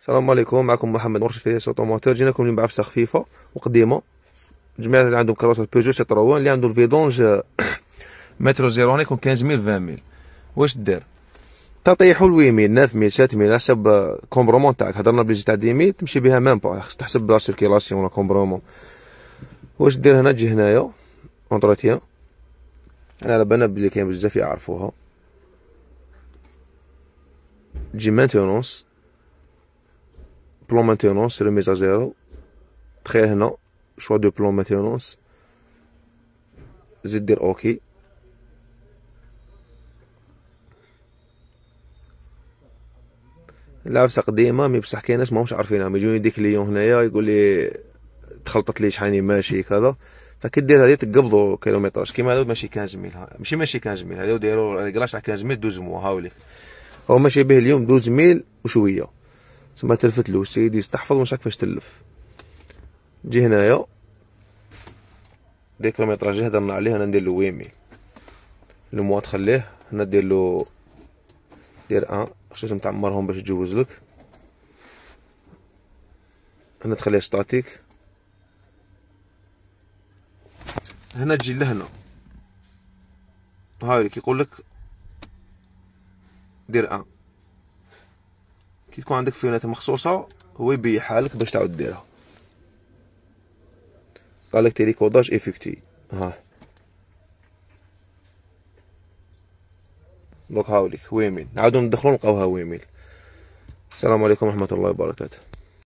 السلام عليكم معكم محمد مرشد في سوط جيناكم اليوم بعفسه خفيفه وقديمه جماعه اللي عندهم كراسات بيجو شي طروان اللي عندهم الفيدونج مترو زيرو هنا يكون 15000 20000 واش دير تطيحوا الويميل 9000 7000 حسب كومبرومون تاعك هضرنا بالجي تاع ديمي تمشي بها ميم با تحسب لا سيركيلاسيون ولا كومبرومون واش دير هنا تجي هنايا اونتروتيان انا على بالنا بلي كاين بزاف يعرفوها تجي مانتونونس بلون مانتينونس ريميز ا زيرو تخيل هنا شوا دو بلون مانتينونس زيد دير اوكي لابسه قديمه مي بصح كايناش ماهمش عارفينها ميجوني ديك ليون هنايا يقولي تخلطت لي شحال ماشي كذا دير هادي تقبضو كيلومتراج كيما هادو ماشي كانز ميل ماشي ماشي كانز ميل هادو ديرو ريكلاج تاع كانز ميل دوز موا هاوليك هو ماشي به اليوم دوز ميل وشويه ثم تلفت له سيدي يستحفظ مش عارف كيفاش تلف جي هنايا ديك اللي هضرنا عليه انا ندير له ويمي الموا تخليه هنا دير له دير ان خصك تعمرهم باش يتجوز لك هنا تخليه ستاتيك هنا تجي لهنا هاي كيقول لك دير ان كي تكون عندك فيونات مخصوصه هو يبي حالك باش تعاود ديرها قال لك تيليكوداج افيكتي ها دوك هاوليك ويميل نعاودو ندخلو نلقاوها ويميل السلام عليكم ورحمه الله وبركاته